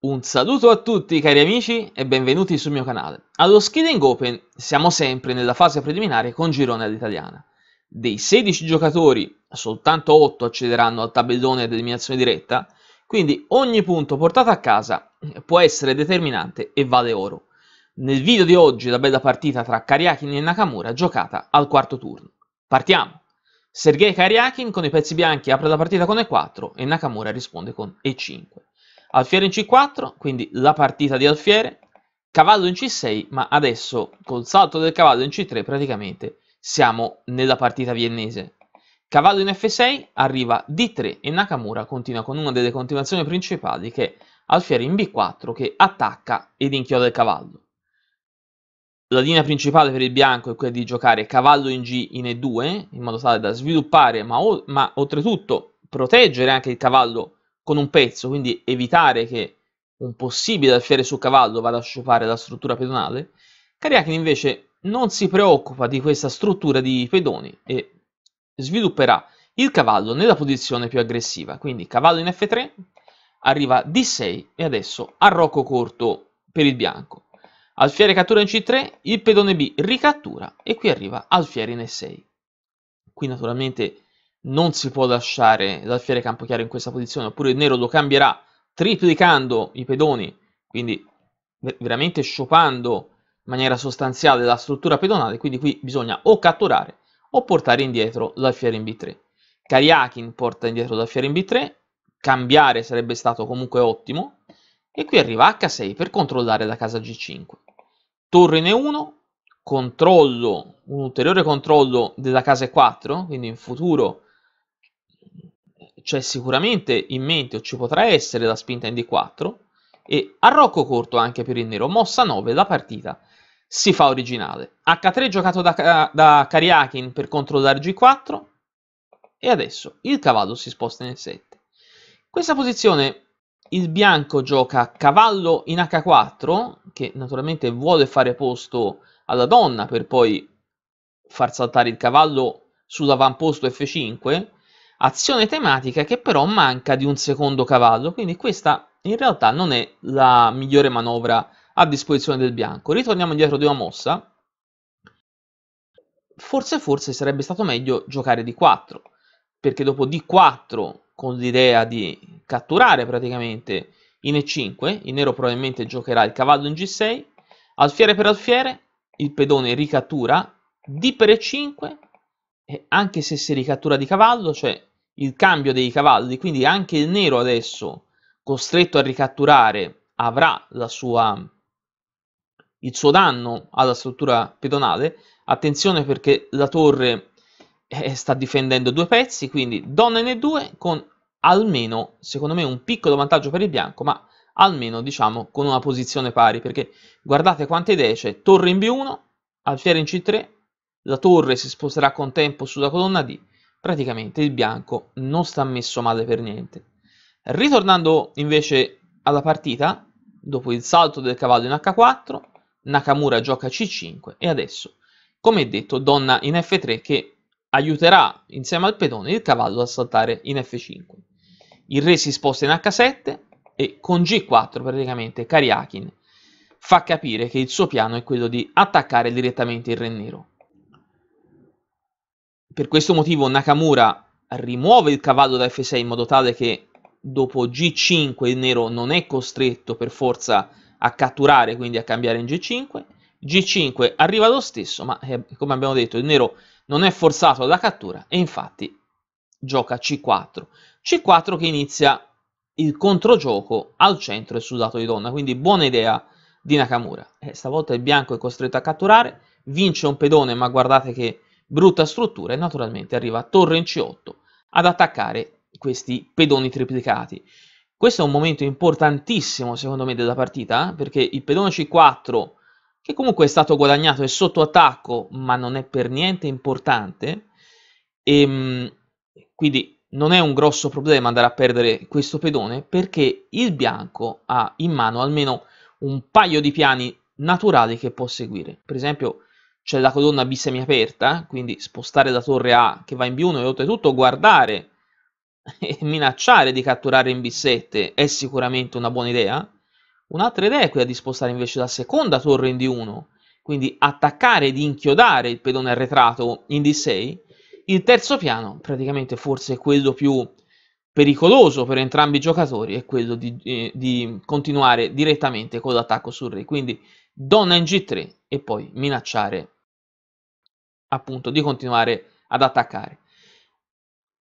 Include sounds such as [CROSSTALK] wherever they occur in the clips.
Un saluto a tutti cari amici e benvenuti sul mio canale. Allo Skilling Open siamo sempre nella fase preliminare con girone all'italiana. Dei 16 giocatori, soltanto 8 accederanno al tabellone ad eliminazione diretta, quindi ogni punto portato a casa può essere determinante e vale oro. Nel video di oggi la bella partita tra Kariakin e Nakamura giocata al quarto turno. Partiamo! Sergei Kariakin con i pezzi bianchi apre la partita con E4 e Nakamura risponde con E5. Alfiere in C4, quindi la partita di Alfiere, cavallo in C6, ma adesso col salto del cavallo in C3 praticamente siamo nella partita viennese. Cavallo in F6, arriva D3 e Nakamura continua con una delle continuazioni principali che è Alfiere in B4 che attacca ed inchioda il cavallo. La linea principale per il bianco è quella di giocare cavallo in G in E2 in modo tale da sviluppare ma, ma oltretutto proteggere anche il cavallo con un pezzo, quindi evitare che un possibile alfiere sul cavallo vada a sciupare la struttura pedonale, Kariakin invece non si preoccupa di questa struttura di pedoni e svilupperà il cavallo nella posizione più aggressiva, quindi cavallo in F3, arriva D6 e adesso arrocco corto per il bianco. Alfiere cattura in C3, il pedone B ricattura e qui arriva alfiere in E6. Qui naturalmente non si può lasciare l'alfiere Campochiaro in questa posizione, oppure il nero lo cambierà triplicando i pedoni, quindi veramente sciopando in maniera sostanziale la struttura pedonale, quindi qui bisogna o catturare o portare indietro l'alfiere in B3. Kariakin porta indietro l'alfiere in B3, cambiare sarebbe stato comunque ottimo, e qui arriva H6 per controllare la casa G5. Torre in E1, controllo, un ulteriore controllo della casa E4, quindi in futuro c'è cioè, sicuramente in mente o ci potrà essere la spinta in D4 e a Rocco corto anche per il nero, mossa 9 la partita si fa originale. H3 giocato da, da Kariakin per controllare G4 e adesso il cavallo si sposta nel 7. Questa posizione il bianco gioca cavallo in H4 che naturalmente vuole fare posto alla donna per poi far saltare il cavallo sull'avamposto F5 azione tematica che però manca di un secondo cavallo, quindi questa in realtà non è la migliore manovra a disposizione del bianco. Ritorniamo indietro di una mossa. Forse forse sarebbe stato meglio giocare di 4, perché dopo D4 con l'idea di catturare praticamente in E5, il nero probabilmente giocherà il cavallo in G6, alfiere per alfiere, il pedone ricattura, D per E5, anche se si ricattura di cavallo, cioè il cambio dei cavalli, quindi anche il nero adesso costretto a ricatturare avrà sua, il suo danno alla struttura pedonale. Attenzione perché la torre eh, sta difendendo due pezzi, quindi donna in E2 con almeno, secondo me, un piccolo vantaggio per il bianco, ma almeno diciamo con una posizione pari, perché guardate quante idee c'è, torre in B1, alfiere in C3, la torre si sposterà con tempo sulla colonna D, praticamente il bianco non sta messo male per niente. Ritornando invece alla partita, dopo il salto del cavallo in H4, Nakamura gioca C5 e adesso, come detto, donna in F3 che aiuterà insieme al pedone il cavallo a saltare in F5. Il re si sposta in H7 e con G4 praticamente Kariakin fa capire che il suo piano è quello di attaccare direttamente il re nero. Per questo motivo Nakamura rimuove il cavallo da F6 in modo tale che dopo G5 il nero non è costretto per forza a catturare, quindi a cambiare in G5. G5 arriva lo stesso, ma eh, come abbiamo detto il nero non è forzato alla cattura e infatti gioca C4. C4 che inizia il controgioco al centro e sul lato di donna, quindi buona idea di Nakamura. Eh, stavolta il bianco è costretto a catturare, vince un pedone, ma guardate che brutta struttura e naturalmente arriva a torre in C8 ad attaccare questi pedoni triplicati. Questo è un momento importantissimo secondo me della partita eh, perché il pedone C4 che comunque è stato guadagnato è sotto attacco ma non è per niente importante e ehm, quindi non è un grosso problema andare a perdere questo pedone perché il bianco ha in mano almeno un paio di piani naturali che può seguire. Per esempio c'è cioè, la colonna B semiaperta, quindi spostare la torre A che va in B1 e oltretutto guardare [LAUGHS] e minacciare di catturare in B7 è sicuramente una buona idea. Un'altra idea è quella di spostare invece la seconda torre in D1, quindi attaccare ed inchiodare il pedone arretrato in D6. Il terzo piano, praticamente forse quello più pericoloso per entrambi i giocatori, è quello di, eh, di continuare direttamente con l'attacco sul re, quindi donna in G3 e poi minacciare appunto di continuare ad attaccare.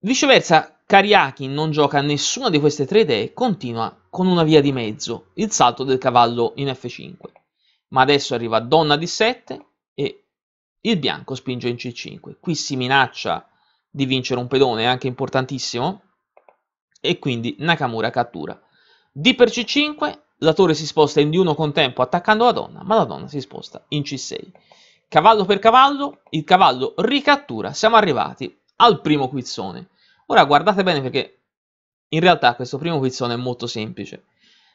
Viceversa, Kariakin non gioca nessuna di queste tre idee continua con una via di mezzo, il salto del cavallo in F5. Ma adesso arriva donna D7 e il bianco spinge in C5. Qui si minaccia di vincere un pedone, anche importantissimo, e quindi Nakamura cattura. D per C5, la torre si sposta in D1 con tempo attaccando la donna, ma la donna si sposta in C6 cavallo per cavallo, il cavallo ricattura, siamo arrivati al primo quizzone. Ora guardate bene perché in realtà questo primo quizzone è molto semplice.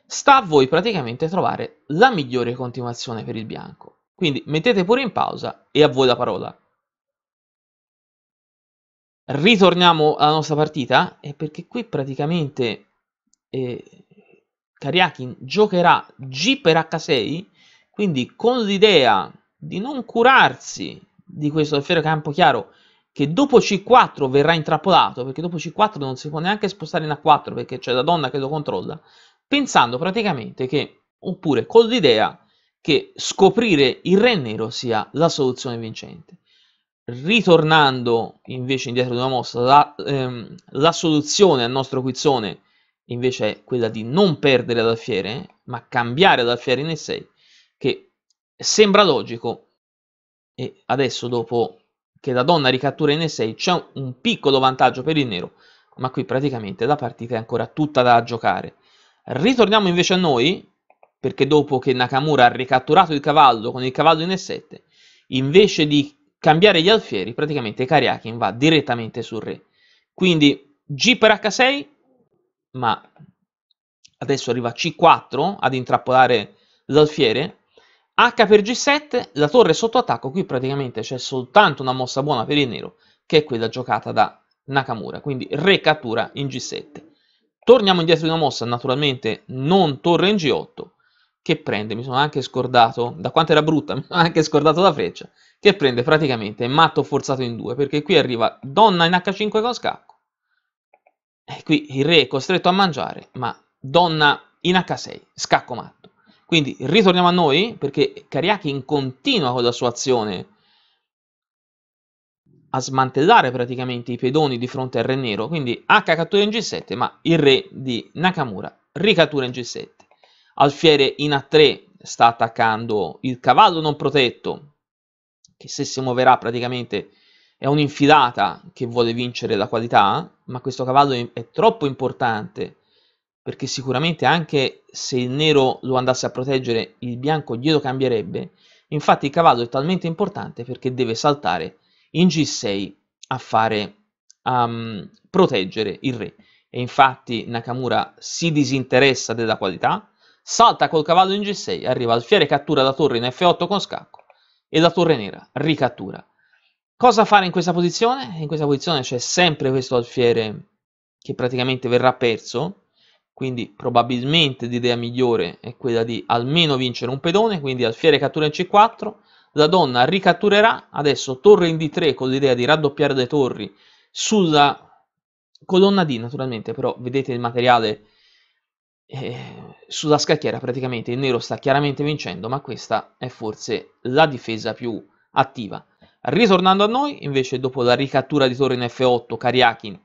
Sta a voi praticamente trovare la migliore continuazione per il bianco. Quindi mettete pure in pausa e a voi la parola. Ritorniamo alla nostra partita, è eh, perché qui praticamente eh, Kariakin giocherà G per H6, quindi con l'idea di non curarsi di questo ferro campo chiaro che dopo C4 verrà intrappolato, perché dopo C4 non si può neanche spostare in A4 perché c'è la donna che lo controlla, pensando praticamente che, oppure con l'idea che scoprire il re nero sia la soluzione vincente. Ritornando invece indietro di una mossa, la, ehm, la soluzione al nostro quizzone invece è quella di non perdere l'alfiere, ma cambiare l'alfiere in E6, che Sembra logico. E adesso, dopo che la donna ricattura in E6, c'è un, piccolo vantaggio per il nero, ma qui praticamente la partita è ancora tutta da giocare. Ritorniamo invece a noi, perché dopo che Nakamura ha ricatturato il cavallo con il cavallo in E7, invece di cambiare gli alfieri, praticamente Karjakin va direttamente sul re. Quindi G per H6, ma adesso arriva C4 ad intrappolare l'alfiere, H per G7, la torre sotto attacco, qui praticamente c'è soltanto una mossa buona per il nero, che è quella giocata da Nakamura, quindi re cattura in G7. Torniamo indietro di una mossa, naturalmente non torre in G8, che prende, mi sono anche scordato, da quanto era brutta, [LAUGHS] mi sono anche scordato la freccia, che prende praticamente matto forzato in due, perché qui arriva donna in H5 con scacco, e qui il re è costretto a mangiare, ma donna in H6, scacco matto. Quindi ritorniamo a noi perché Karyakin continua con la sua azione a smantellare praticamente i pedoni di fronte al re nero, quindi H cattura in G7, ma il re di Nakamura ricattura in G7. Alfiere in A3 sta attaccando il cavallo non protetto, che se si muoverà praticamente è un'infilata che vuole vincere la qualità, ma questo cavallo è troppo importante perché sicuramente anche se il nero lo andasse a proteggere, il bianco glielo cambierebbe. Infatti il cavallo è talmente importante perché deve saltare in G6 a fare a um, ehm, proteggere il re. E infatti Nakamura si disinteressa della qualità, salta col cavallo in G6, arriva alfiere, cattura la torre in F8 con scacco e la torre nera ricattura. Cosa fare in questa posizione? In questa posizione c'è sempre questo alfiere che praticamente verrà perso quindi probabilmente l'idea migliore è quella di almeno vincere un pedone, quindi alfiere cattura in c4, la donna ricatturerà, adesso torre in d3 con l'idea di raddoppiare le torri sulla colonna d naturalmente, però vedete il materiale eh, sulla scacchiera praticamente, il nero sta chiaramente vincendo, ma questa è forse la difesa più attiva. Ritornando a noi, invece dopo la ricattura di torre in f8, Kariakin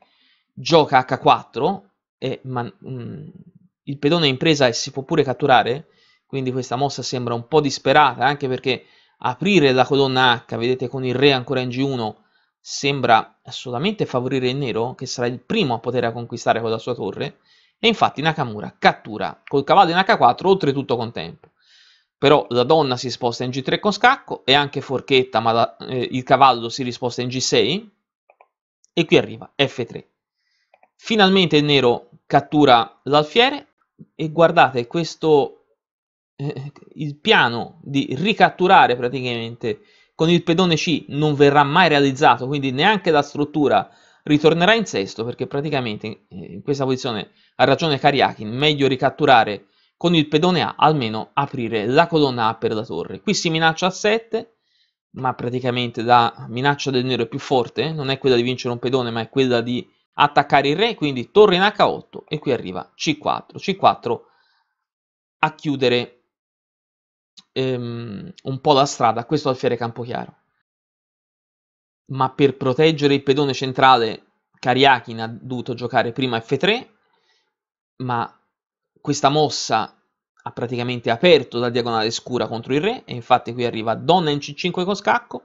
gioca h4, e man- mh, mm, il pedone è in presa e si può pure catturare, quindi questa mossa sembra un po' disperata, anche perché aprire la colonna H, vedete con il re ancora in G1, sembra assolutamente favorire il nero, che sarà il primo a poter conquistare con la sua torre, e infatti Nakamura cattura col cavallo in H4, oltretutto con tempo. Però la donna si sposta in G3 con scacco, e anche forchetta, ma la, eh, il cavallo si risposta in G6, e qui arriva F3. Finalmente il nero cattura l'alfiere e guardate questo eh, il piano di ricatturare praticamente con il pedone C non verrà mai realizzato quindi neanche la struttura ritornerà in sesto perché praticamente in, eh, in questa posizione ha ragione Kariakin meglio ricatturare con il pedone A almeno aprire la colonna A per la torre qui si minaccia a 7 ma praticamente la minaccia del nero è più forte non è quella di vincere un pedone ma è quella di attaccare il re, quindi torre in h8 e qui arriva c4, c4 a chiudere ehm, un po' la strada, questo alfiere Campochiaro. Ma per proteggere il pedone centrale Kariakin ha dovuto giocare prima f3, ma questa mossa ha praticamente aperto la diagonale scura contro il re e infatti qui arriva donna in c5 con scacco.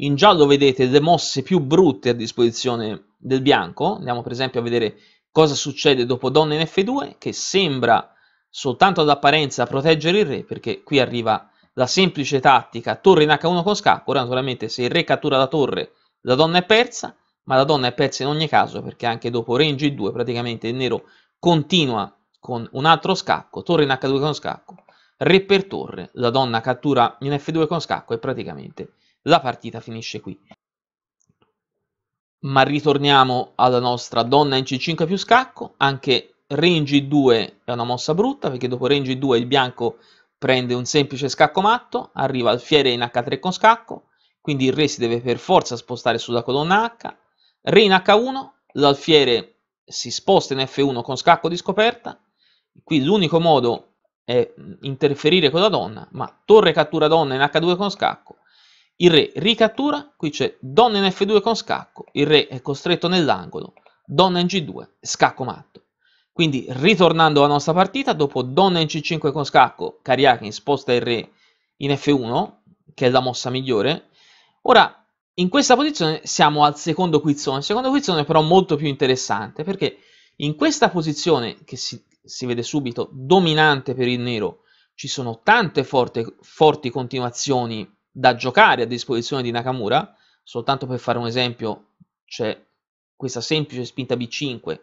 In giallo vedete le mosse più brutte a disposizione del bianco, andiamo per esempio a vedere cosa succede dopo donna in F2, che sembra soltanto ad apparenza proteggere il re, perché qui arriva la semplice tattica torre in H1 con scacco, ora naturalmente se il re cattura la torre la donna è persa, ma la donna è persa in ogni caso perché anche dopo re in G2 praticamente il nero continua con un altro scacco, torre in H2 con scacco, re per torre, la donna cattura in F2 con scacco e praticamente la partita finisce qui ma ritorniamo alla nostra donna in c5 più scacco, anche range 2 è una mossa brutta perché dopo range 2 il bianco prende un semplice scacco matto, arriva alfiere in h3 con scacco, quindi il re si deve per forza spostare sulla colonna h, re in h1, l'alfiere si sposta in f1 con scacco di scoperta, qui l'unico modo è interferire con la donna, ma torre cattura donna in h2 con scacco, il re ricattura, qui c'è donna in f2 con scacco, il re è costretto nell'angolo, donna in g2, scacco matto. Quindi ritornando alla nostra partita, dopo donna in c5 con scacco, Kariakin sposta il re in f1, che è la mossa migliore. Ora, in questa posizione siamo al secondo quizzone, secondo quizzone però molto più interessante, perché in questa posizione, che si, si vede subito dominante per il nero, ci sono tante forte, forti continuazioni da giocare a disposizione di Nakamura, soltanto per fare un esempio, c'è questa semplice spinta B5,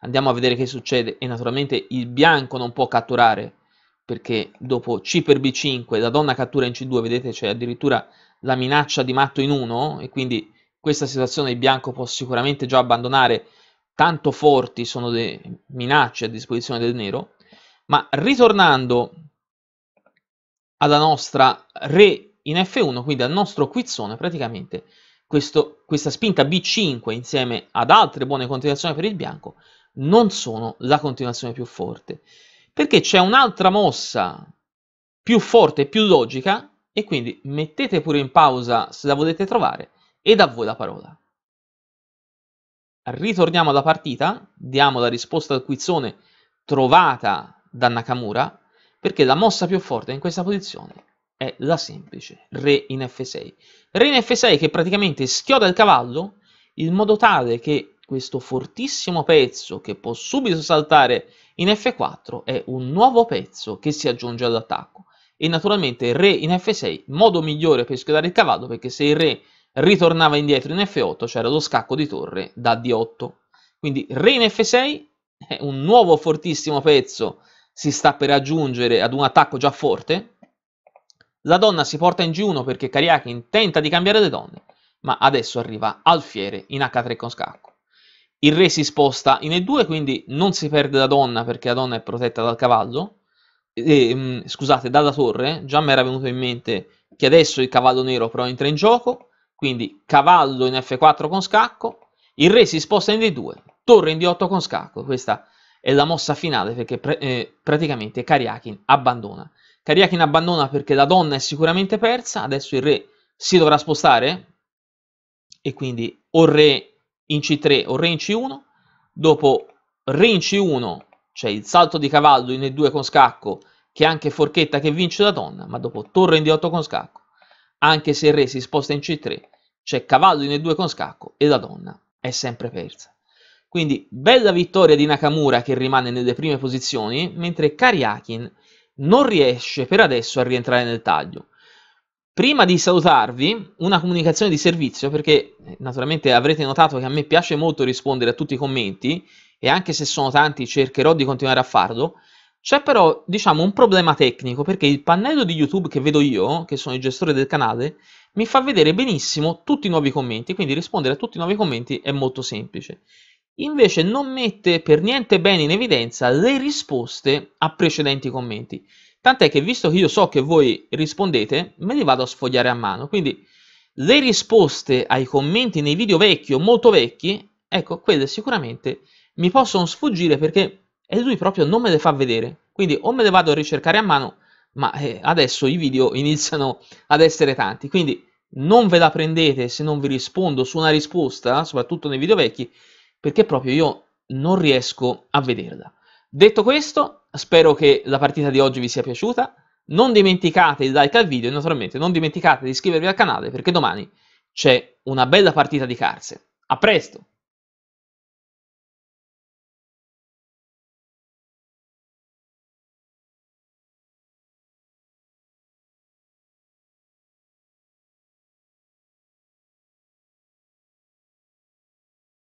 andiamo a vedere che succede e naturalmente il bianco non può catturare perché dopo C per B5 la donna cattura in C2, vedete c'è addirittura la minaccia di matto in 1 e quindi questa situazione il bianco può sicuramente già abbandonare, tanto forti sono le minacce a disposizione del nero, ma ritornando alla nostra re in F1, quindi al nostro quizzone praticamente questo, questa spinta B5 insieme ad altre buone continuazioni per il bianco non sono la continuazione più forte, perché c'è un'altra mossa più forte e più logica e quindi mettete pure in pausa se la volete trovare e da voi la parola. Ritorniamo alla partita, diamo la risposta al quizzone trovata da Nakamura, perché la mossa più forte in questa posizione è la semplice, re in f6. Re in f6 che praticamente schioda il cavallo in modo tale che questo fortissimo pezzo che può subito saltare in f4 è un nuovo pezzo che si aggiunge all'attacco. E naturalmente re in f6, modo migliore per schiodare il cavallo, perché se il re ritornava indietro in f8 c'era lo scacco di torre da d8. Quindi re in f6 è un nuovo fortissimo pezzo si sta per aggiungere ad un attacco già forte, la donna si porta in G1 perché Kariakin tenta di cambiare le donne, ma adesso arriva Alfiere in H3 con scacco. Il re si sposta in E2, quindi non si perde la donna perché la donna è protetta dal cavallo. E, mm, scusate, dalla torre, già mi era venuto in mente che adesso il cavallo nero però entra in gioco, quindi cavallo in F4 con scacco, il re si sposta in D2, torre in D8 con scacco, questa è la mossa finale perché pr eh, praticamente Kariakin abbandona Karyakin abbandona perché la donna è sicuramente persa, adesso il re si dovrà spostare e quindi o re in C3 o re in C1, dopo re in C1 c'è il salto di cavallo in E2 con scacco che è anche forchetta che vince la donna, ma dopo torre in D8 con scacco, anche se il re si sposta in C3, c'è cavallo in E2 con scacco e la donna è sempre persa. Quindi bella vittoria di Nakamura che rimane nelle prime posizioni, mentre Kariakin non riesce per adesso a rientrare nel taglio. Prima di salutarvi, una comunicazione di servizio, perché eh, naturalmente avrete notato che a me piace molto rispondere a tutti i commenti, e anche se sono tanti cercherò di continuare a farlo, c'è però, diciamo, un problema tecnico, perché il pannello di YouTube che vedo io, che sono il gestore del canale, mi fa vedere benissimo tutti i nuovi commenti, quindi rispondere a tutti i nuovi commenti è molto semplice invece non mette per niente bene in evidenza le risposte a precedenti commenti. Tant'è che visto che io so che voi rispondete, me li vado a sfogliare a mano. Quindi le risposte ai commenti nei video vecchi o molto vecchi, ecco, quelle sicuramente mi possono sfuggire perché lui proprio non me le fa vedere. Quindi o me le vado a ricercare a mano, ma eh, adesso i video [LAUGHS] iniziano ad essere tanti. Quindi non ve la prendete se non vi rispondo su una risposta, soprattutto nei video vecchi, perché proprio io non riesco a vederla. Detto questo, spero che la partita di oggi vi sia piaciuta. Non dimenticate il like al video e naturalmente non dimenticate di iscrivervi al canale perché domani c'è una bella partita di carse. A presto!